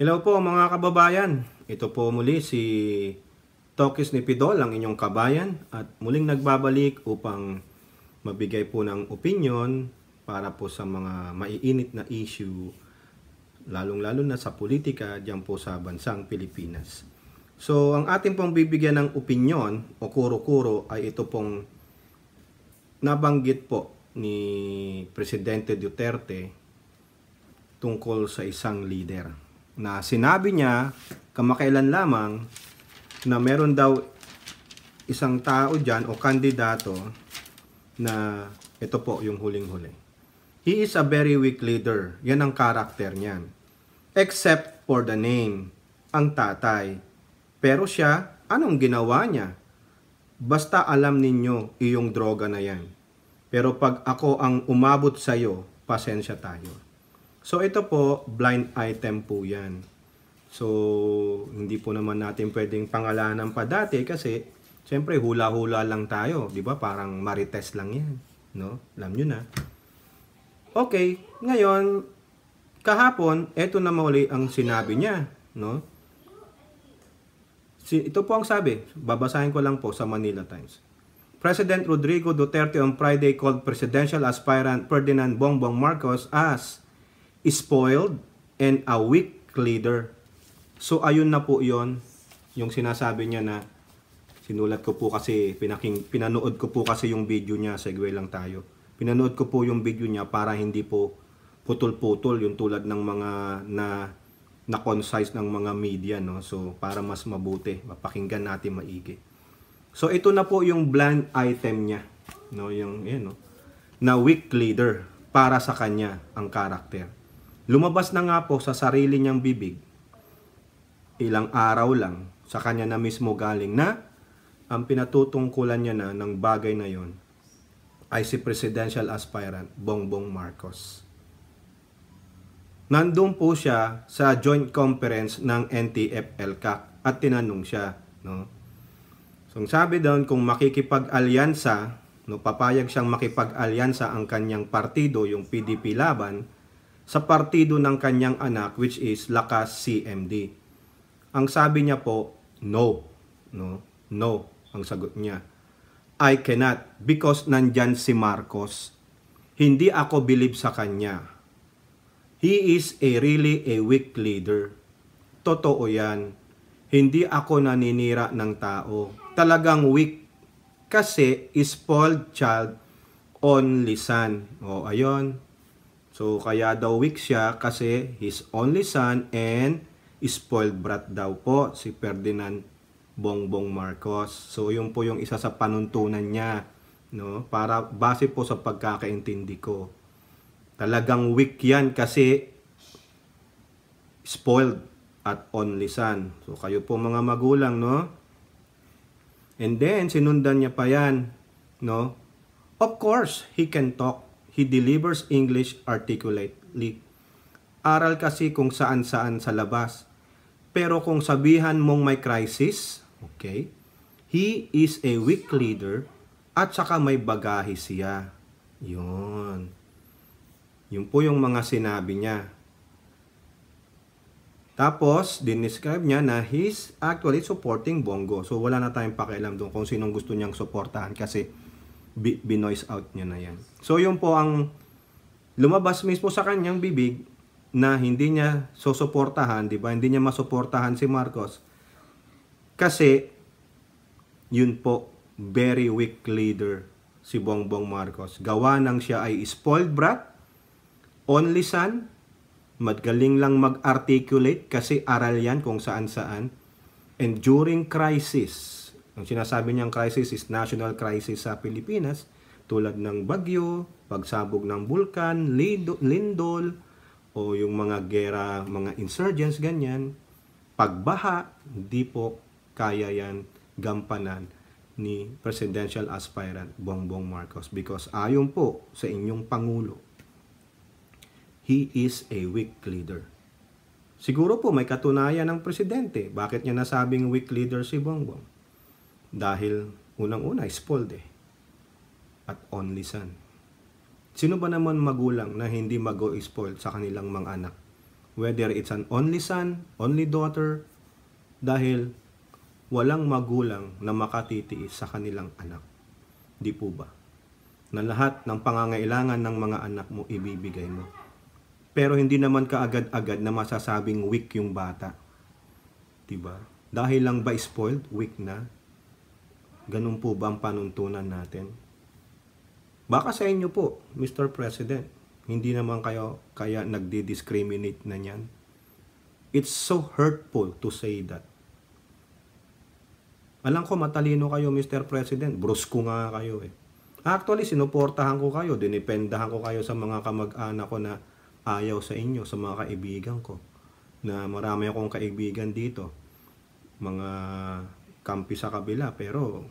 Hello po mga kababayan. Ito po muli si Tokis ni Pidol, ang inyong kabayan. At muling nagbabalik upang mabigay po ng opinion para po sa mga maiinit na issue lalong-lalo na sa politika diyan po sa bansang Pilipinas. So, ang ating pong bibigyan ng opinion o kuro-kuro ay ito pong nabanggit po ni Presidente Duterte tungkol sa isang leader na sinabi niya kamakailan lamang na meron daw isang tao dyan o kandidato na ito po yung huling-huli. He is a very weak leader. Yan ang karakter niyan. Except for the name, ang tatay. Pero siya, anong ginawa niya? Basta alam ninyo, iyong droga na yan. Pero pag ako ang umabot sa iyo, pasensya tayo. So ito po, blind item po yan. So hindi po naman natin pwedeng pangalanan pa dati kasi syempre hula-hula lang tayo, 'di ba? Parang marites lang 'yan, no? Alam niyo na. Okay, ngayon kahapon ito na muli ang sinabi niya, no? Si, ito po ang sabi, babasahin ko lang po sa Manila Times. President Rodrigo Duterte on Friday called presidential aspirant Ferdinand Bongbong Marcos as spoiled, and a weak leader. So, ayun na po yon yung sinasabi niya na sinulat ko po kasi, pinaking, pinanood ko po kasi yung video niya, segue lang tayo. Pinanood ko po yung video niya para hindi po putol-putol yung tulad ng mga na na concise ng mga media no so para mas mabuti mapakinggan natin maigi so ito na po yung blind item niya no yung yun no na weak leader para sa kanya ang character Lumabas na nga po sa sarili niyang bibig, ilang araw lang, sa kanya na mismo galing na ang pinatutungkulan niya na ng bagay na yon ay si presidential aspirant Bongbong Marcos. Nandun po siya sa joint conference ng NTF-ELCAC at tinanong siya, no? So, sabi doon kung makikipag-alyansa, no, papayag siyang makipag-alyansa ang kanyang partido, yung PDP Laban, sa partido ng kanyang anak which is Lakas CMD. Ang sabi niya po, no. No, no ang sagot niya. I cannot because nandyan si Marcos. Hindi ako believe sa kanya. He is a really a weak leader. Totoo yan. Hindi ako naninira ng tao. Talagang weak. Kasi spoiled child only son. O, ayun. So, kaya daw weak siya kasi his only son and spoiled brat daw po si Ferdinand Bongbong Marcos. So, yun po yung isa sa panuntunan niya. No? Para base po sa pagkakaintindi ko. Talagang weak yan kasi spoiled at only son. So, kayo po mga magulang, no? And then, sinundan niya pa yan, no? Of course, he can talk He delivers English articulately. Aral kasi kung saan-saan sa labas. Pero kung sabihan mong may crisis, okay, he is a weak leader at saka may bagahi siya. Yun. Yun po yung mga sinabi niya. Tapos, dinescribe niya na he's actually supporting Bongo. So, wala na tayong pakialam doon kung sinong gusto niyang suportahan kasi binoise out niya na yan. So yun po ang lumabas mismo sa kanyang bibig na hindi niya susuportahan, di ba? Hindi niya masuportahan si Marcos. Kasi yun po, very weak leader si Bongbong Marcos. Gawa nang siya ay spoiled brat, only son, magaling lang mag-articulate kasi aral yan kung saan-saan. And during crisis, ang sinasabi niyang crisis is national crisis sa Pilipinas tulad ng bagyo, pagsabog ng bulkan, lindol, o yung mga gera, mga insurgents, ganyan. Pagbaha, hindi po kaya yan gampanan ni presidential aspirant Bongbong Marcos because ayon po sa inyong Pangulo, he is a weak leader. Siguro po may katunayan ng presidente. Bakit niya nasabing weak leader si Bongbong? Dahil unang-una is spoiled eh. At only son. Sino ba naman magulang na hindi mag spoiled sa kanilang mga anak? Whether it's an only son, only daughter, dahil walang magulang na makatitiis sa kanilang anak. Di po ba? Na lahat ng pangangailangan ng mga anak mo ibibigay mo. Pero hindi naman kaagad-agad na masasabing weak yung bata. Diba? Dahil lang ba spoiled, weak na, Ganun po ba ang panuntunan natin? Baka sa inyo po, Mr. President, hindi naman kayo kaya nagdi-discriminate na niyan. It's so hurtful to say that. Alam ko matalino kayo, Mr. President. Brusko nga kayo eh. Actually, sinuportahan ko kayo, dinipendahan ko kayo sa mga kamag-anak ko na ayaw sa inyo, sa mga kaibigan ko. Na marami akong kaibigan dito. Mga kampi sa kabila pero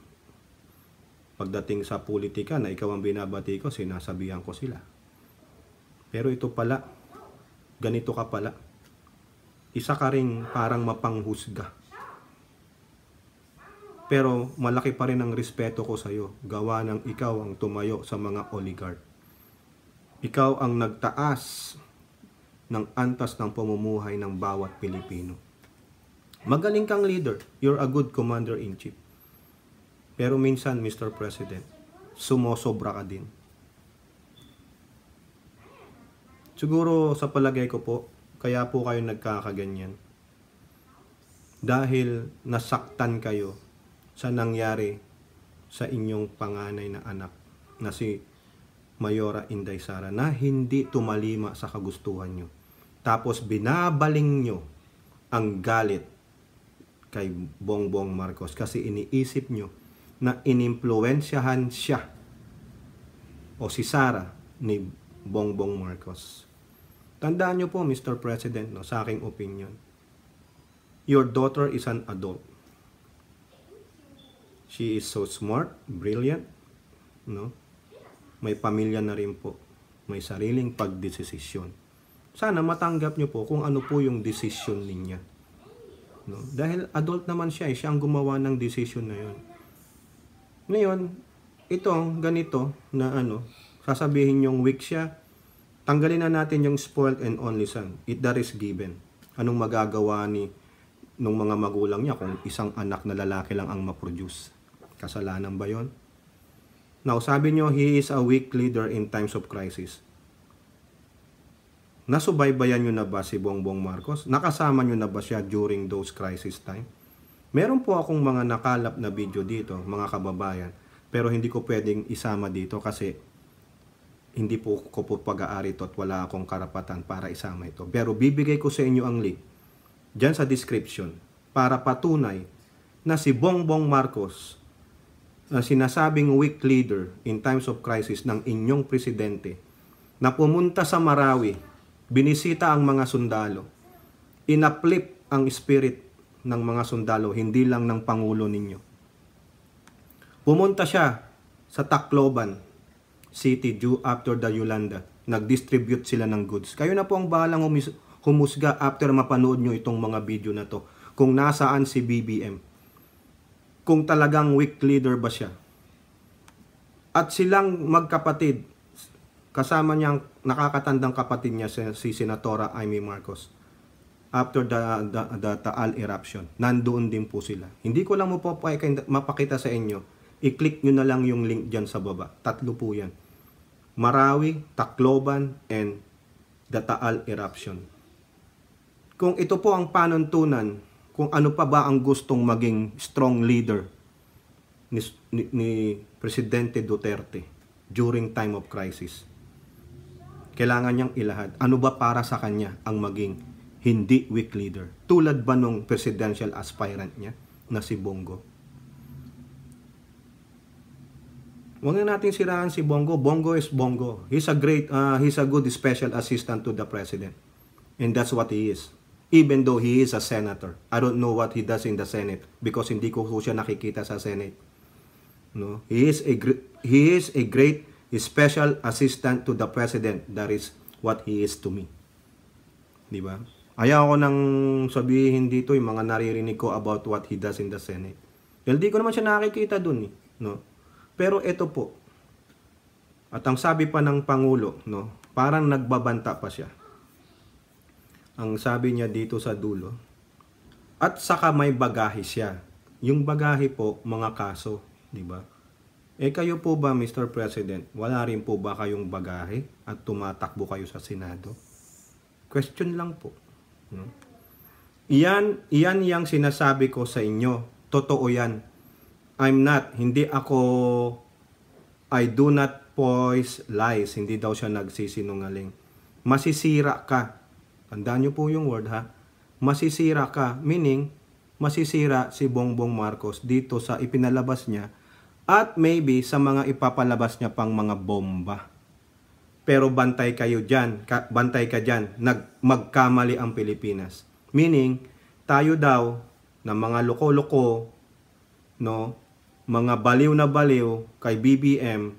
pagdating sa politika na ikaw ang binabati ko, sinasabihan ko sila. Pero ito pala, ganito ka pala. Isa ka ring parang mapanghusga. Pero malaki pa rin ang respeto ko sa iyo, gawa ng ikaw ang tumayo sa mga oligarch. Ikaw ang nagtaas ng antas ng pamumuhay ng bawat Pilipino. Magaling kang leader. You're a good commander-in-chief. Pero minsan, Mr. President, sumosobra ka din. Siguro sa palagay ko po, kaya po kayo nagkakaganyan. Dahil nasaktan kayo sa nangyari sa inyong panganay na anak na si Mayora Inday Sara na hindi tumalima sa kagustuhan nyo. Tapos binabaling nyo ang galit kay Bongbong Marcos kasi iniisip nyo na inimpluensyahan siya o si Sara ni Bongbong Marcos. Tandaan nyo po, Mr. President, no, sa aking opinion, your daughter is an adult. She is so smart, brilliant, no? May pamilya na rin po. May sariling pagdesisyon. Sana matanggap nyo po kung ano po yung desisyon niya no? Dahil adult naman siya, eh, siya ang gumawa ng decision na 'yon. Ngayon, itong ganito na ano, sasabihin yung weak siya, tanggalin na natin yung spoiled and only son. It that is given. Anong magagawa ni nung mga magulang niya kung isang anak na lalaki lang ang maproduce? Kasalanan ba 'yon? Now, sabi niyo, he is a weak leader in times of crisis. Nasubaybayan nyo na ba si Bongbong Marcos? Nakasama nyo na ba siya during those crisis time? Meron po akong mga nakalap na video dito, mga kababayan. Pero hindi ko pwedeng isama dito kasi hindi po ko po pag-aari to at wala akong karapatan para isama ito. Pero bibigay ko sa inyo ang link dyan sa description para patunay na si Bongbong Marcos na sinasabing weak leader in times of crisis ng inyong presidente na pumunta sa Marawi Binisita ang mga sundalo. Inaplip ang spirit ng mga sundalo, hindi lang ng Pangulo ninyo. Pumunta siya sa Tacloban City due after the Yolanda. Nag-distribute sila ng goods. Kayo na po ang bahalang humusga after mapanood nyo itong mga video na to. Kung nasaan si BBM. Kung talagang weak leader ba siya. At silang magkapatid Kasama niyang nakakatandang kapatid niya si Senatora Amy Marcos after the, the, the Taal eruption. Nandoon din po sila. Hindi ko lang po mapakita sa inyo. I-click nyo na lang yung link dyan sa baba. Tatlo po yan. Marawi, Tacloban, and the Taal eruption. Kung ito po ang panuntunan, kung ano pa ba ang gustong maging strong leader ni, ni, ni Presidente Duterte during time of crisis kailangan niyang ilahad. Ano ba para sa kanya ang maging hindi weak leader? Tulad ba nung presidential aspirant niya na si Bongo? Huwag na natin sirahan si Bongo. Bongo is Bongo. He's a great, uh, he's a good special assistant to the president. And that's what he is. Even though he is a senator. I don't know what he does in the Senate because hindi ko siya nakikita sa Senate. No? He is a great, he is a great special assistant to the president. That is what he is to me. Di ba? Ayaw ko nang sabihin dito yung mga naririnig ko about what he does in the Senate. Dahil di ko naman siya nakikita dun eh. No? Pero ito po. At ang sabi pa ng Pangulo, no? parang nagbabanta pa siya. Ang sabi niya dito sa dulo. At saka may bagahe siya. Yung bagahe po, mga kaso. Di ba? Eh kayo po ba, Mr. President, wala rin po ba kayong bagahe at tumatakbo kayo sa Senado? Question lang po. No? Yan, iyan yung sinasabi ko sa inyo. Totoo yan. I'm not, hindi ako, I do not poise lies. Hindi daw siya nagsisinungaling. Masisira ka. Tandaan niyo po yung word ha. Masisira ka, meaning masisira si Bongbong Marcos dito sa ipinalabas niya at maybe sa mga ipapalabas niya pang mga bomba. Pero bantay kayo dyan, ka, bantay ka dyan, nag, magkamali ang Pilipinas. Meaning, tayo daw na mga loko-loko, no, mga baliw na baliw kay BBM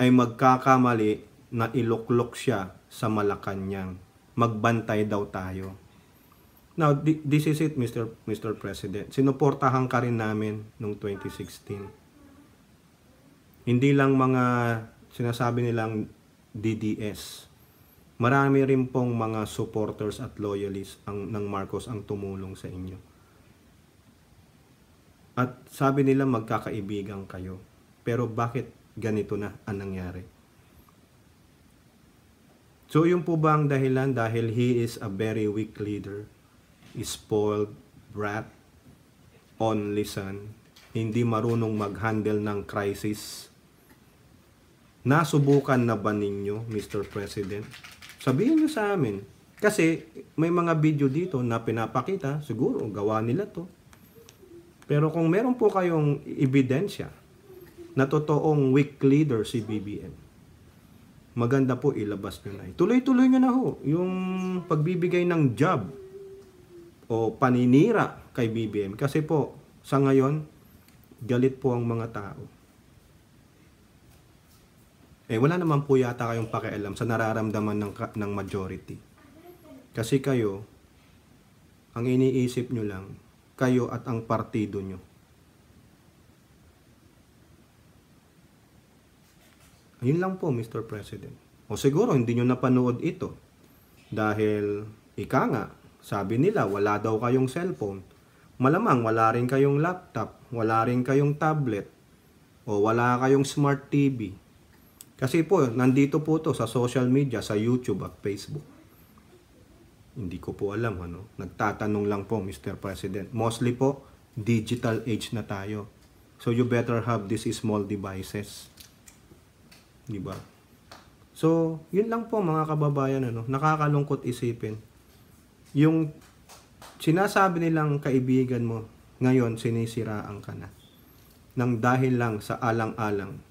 ay magkakamali na iluklok siya sa Malacanang. Magbantay daw tayo. Now, this is it, Mr. Mr. President. Sinuportahan ka rin namin noong 2016. Hindi lang mga sinasabi nilang DDS. Marami rin pong mga supporters at loyalists ang, ng Marcos ang tumulong sa inyo. At sabi nila magkakaibigan kayo. Pero bakit ganito na ang nangyari? So yun po ba ang dahilan? Dahil he is a very weak leader, is spoiled, brat, on listen, hindi marunong mag-handle ng crisis, Nasubukan na ba ninyo, Mr. President? Sabihin nyo sa amin. Kasi may mga video dito na pinapakita, siguro gawa nila to. Pero kung meron po kayong ebidensya na totoong weak leader si BBM, maganda po ilabas nyo na. Tuloy-tuloy nyo na ho yung pagbibigay ng job o paninira kay BBM. Kasi po, sa ngayon, galit po ang mga tao eh wala naman po yata kayong pakialam sa nararamdaman ng, ng majority. Kasi kayo, ang iniisip nyo lang, kayo at ang partido nyo. Ayun lang po, Mr. President. O siguro, hindi nyo napanood ito. Dahil, ika nga, sabi nila, wala daw kayong cellphone. Malamang, wala rin kayong laptop, wala rin kayong tablet, o wala kayong smart TV kasi po, nandito po to sa social media, sa YouTube at Facebook. Hindi ko po alam, ano? Nagtatanong lang po, Mr. President. Mostly po, digital age na tayo. So you better have these small devices. Di ba? So, yun lang po mga kababayan, ano? Nakakalungkot isipin. Yung sinasabi nilang kaibigan mo, ngayon sinisiraan ka na. Nang dahil lang sa alang-alang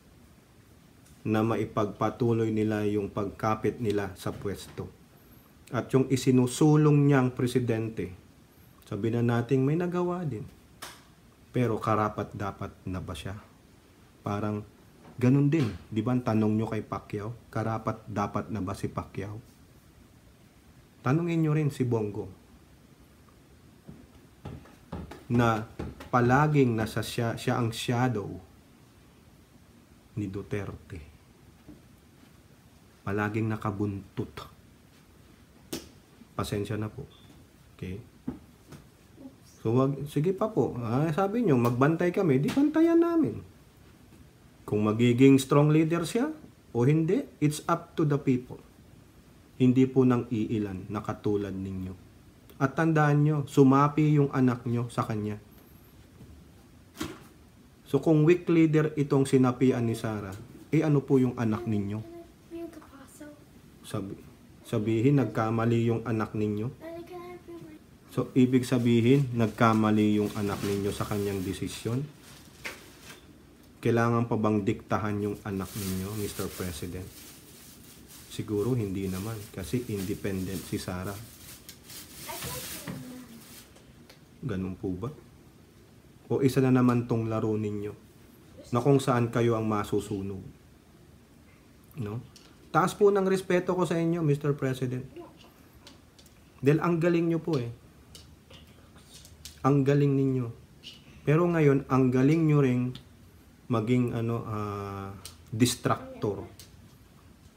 na maipagpatuloy nila yung pagkapit nila sa pwesto. At yung isinusulong niyang presidente, sabi na nating may nagawa din. Pero karapat dapat na ba siya? Parang ganun din. Di ba tanong nyo kay Pacquiao? Karapat dapat na ba si Pacquiao? Tanungin nyo rin si Bongo na palaging nasa siya, siya ang shadow ni Duterte palaging nakabuntot. Pasensya na po. Okay? So, wag, sige pa po. Ah, sabi nyo, magbantay kami. Di bantayan namin. Kung magiging strong leader siya o hindi, it's up to the people. Hindi po nang iilan na katulad ninyo. At tandaan nyo, sumapi yung anak nyo sa kanya. So kung weak leader itong sinapian ni Sarah, eh ano po yung anak ninyo? Sabi, sabihin, nagkamali yung anak ninyo. So, ibig sabihin, nagkamali yung anak ninyo sa kanyang desisyon. Kailangan pa bang diktahan yung anak ninyo, Mr. President? Siguro hindi naman kasi independent si Sarah. Ganun po ba? O isa na naman tong laro ninyo na kung saan kayo ang masusunog. No? Taas po ng respeto ko sa inyo, Mr. President. Dahil ang galing nyo po eh. Ang galing ninyo. Pero ngayon, ang galing nyo ring maging ano, uh, distractor.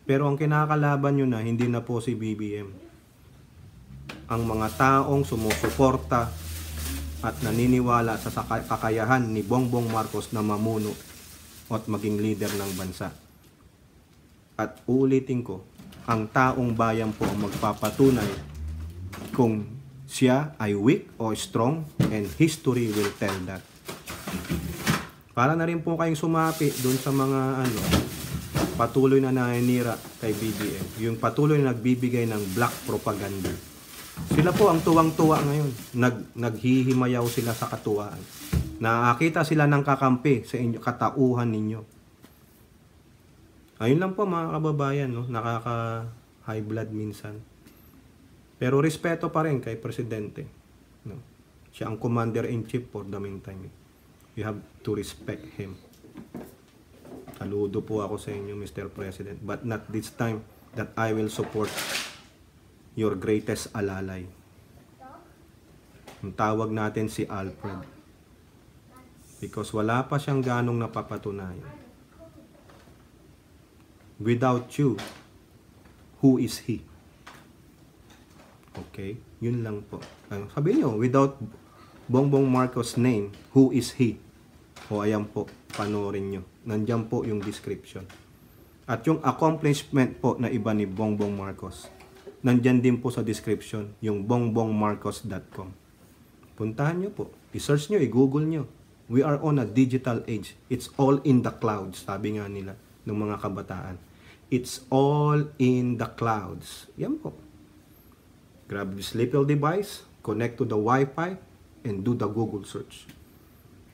Pero ang kinakalaban nyo na, hindi na po si BBM. Ang mga taong sumusuporta at naniniwala sa kakayahan ni Bongbong Marcos na mamuno at maging leader ng bansa. At ulitin ko, ang taong bayan po ang magpapatunay kung siya ay weak o strong and history will tell that. Para na rin po kayong sumapi doon sa mga ano, patuloy na naninira kay BBM. Yung patuloy na nagbibigay ng black propaganda. Sila po ang tuwang-tuwa ngayon. Nag, naghihimayaw sila sa katuwaan. Nakakita sila ng kakampi sa inyo, katauhan ninyo Ayun lang po mga kababayan, no? nakaka high blood minsan. Pero respeto pa rin kay presidente. No? Siya ang commander-in-chief for the meantime. Eh. You have to respect him. Saludo po ako sa inyo, Mr. President. But not this time that I will support your greatest alalay. Ang tawag natin si Alfred. Because wala pa siyang ganong napapatunayan. Without you, who is he? Okay? Yun lang po. Ano, sabi niyo, without Bongbong Marcos name, who is he? O ayan po, panoorin niyo. Nandiyan po yung description. At yung accomplishment po na iba ni Bongbong Marcos. nandiyan din po sa description, yung bongbongmarcos.com. Puntahan niyo po. I-search nyo, i-google niyo. We are on a digital age. It's all in the cloud, sabi nga nila ng mga kabataan. It's all in the clouds. Yan po. Grab this little device, connect to the Wi-Fi, and do the Google search.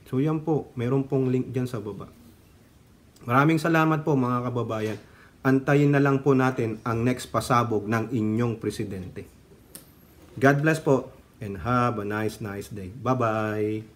So yan po, meron pong link dyan sa baba. Maraming salamat po mga kababayan. Antayin na lang po natin ang next pasabog ng inyong presidente. God bless po and have a nice nice day. Bye-bye!